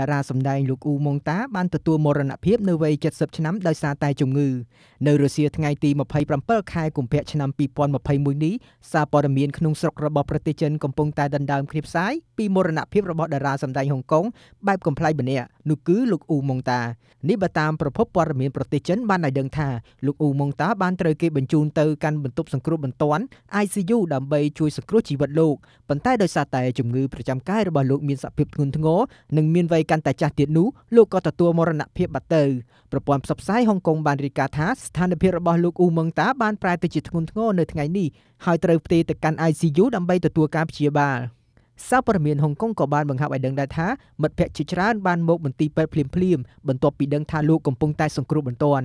តារាសម្ដែងលោកអ៊ូម៉ុងតាបានទទួលមរណភាពនៅវ័យ70ឆ្នាំដោយសារតែជំងឺនៅរសៀលថ្ងៃទី27ខែកុម្ភៈឆ្នាំ2021នេះសារព័ត៌មានក្នុងស្រុករបស់ប្រទេសចិនកំពុងតែដណ្ដើមគ្នាផ្សាយពីមរណភាពរបស់តារាសម្ដែងហុងកុងបែបកំប្លែងម្នាក់នោះគឺលោកអ៊ូម៉ុងតានេះបើតាមប្រភពព័ត៌មានប្រទេសចិនបានឲ្យដឹងថាលោកអ៊ូម៉ុងតាបានត្រូវគេបញ្ជូនទៅកាន់បន្ទប់សង្គ្រោះបន្ទាន់ ICU ដើម្បីជួយសង្គ្រោះជីវិតលោកប៉ុន្តែដោយសារតែជំងឺប្រចាំកាយរបស់លោកមានសភាពធ្ងន់ធ្ងរនិងមានវ័យកាន់តែចាស់ទៀតនោះលោកក៏ទទួលមរណភាពបាត់ទៅប្រព័ន្ធផ្សព្វផ្សាយហុងកុងបានរាយការណ៍ថាស្ថានភាពរបស់លោកអ៊ូម៉ឹងតាបានប្រែទៅជាធ្ងន់ធ្ងរនៅថ្ងៃនេះហើយត្រូវផ្ទេរទៅកាន់ ICU ដើម្បីទទួលការព្យាបាលសារព័ត៌មានហុងកុងក៏បានបង្ហាប់ឲ្យដឹងដែរថាមិត្តភ័ក្តិជាច្រើនបានមកមន្ទីរពេទ្យភ្លាមៗបន្ទាប់ពីដឹងថាលោកកំពុងតែសង្គ្រោះបន្ទាន់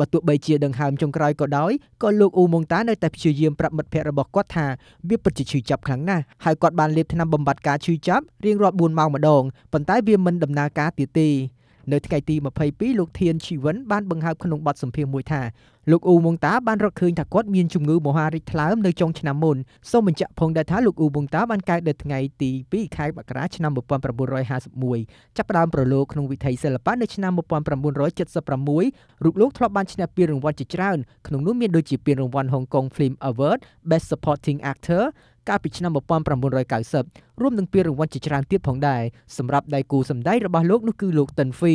បើទោះបីជាដង្ហើមចុងក្រោយក៏ដោយក៏លោកអ៊ូម៉ុងតានៅតែព្យាយាមប្រាប់មិត្តភ័ក្តិរបស់គាត់ថាវាពិតជាឈឺចាប់ខ្លាំងណាស់ហើយគាត់បានលេបថ្នាំបំបត្តិការឈឺចាប់រៀងរាល់4ម៉ោងម្ដងប៉ុន្តែវាមិនដំណើរការទៀតទេនៅថ្ងៃទី22លោកធានជីវិនបានបង្ហើបក្នុងបទសម្ភាសន៍មួយថាលោកអ៊ូម៉ុងតាបានរកឃើញថាគាត់មានជំងឺមហារីកថ្លើមនៅចុងឆ្នាំមុនសូមបញ្ជាក់ផងដែរថាលោកអ៊ូម៉ុងតាបានកើតនៅថ្ងៃទី2ខែមករាឆ្នាំ1951ចាប់ផ្ដើមប្រឡូកក្នុងវិថីសិល្បៈនៅឆ្នាំ1976រូបលោកធ្លាប់បានឈ្នះពានរង្វាន់ជាច្រើន ក្នុងនោះមានដូចជាពានរង្វាន់ Hong Kong Film Award Best Supporting Actor កាលពីឆ្នាំ1990រួមនឹងពានរង្វាន់ជាច្រើនទៀតផងដែរសម្រាប់ដៃគូសម្ដែងរបស់លោកនោះគឺលោកតិនហ្វី